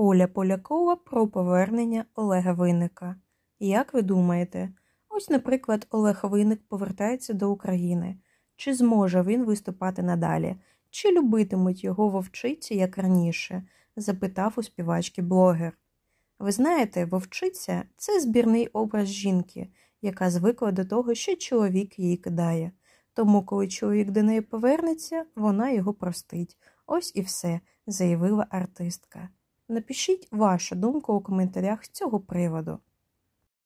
Оля Полякова про повернення Олега Винника. Як ви думаєте, ось, наприклад, Олег Винник повертається до України, чи зможе він виступати надалі, чи любитимуть його вовчиці як раніше? запитав у співачки блогер. Ви знаєте, вовчиця це збірний образ жінки, яка звикла до того, що чоловік її кидає. Тому, коли чоловік до неї повернеться, вона його простить. Ось і все, заявила артистка. Напишіть вашу думку у коментарях з цього приводу.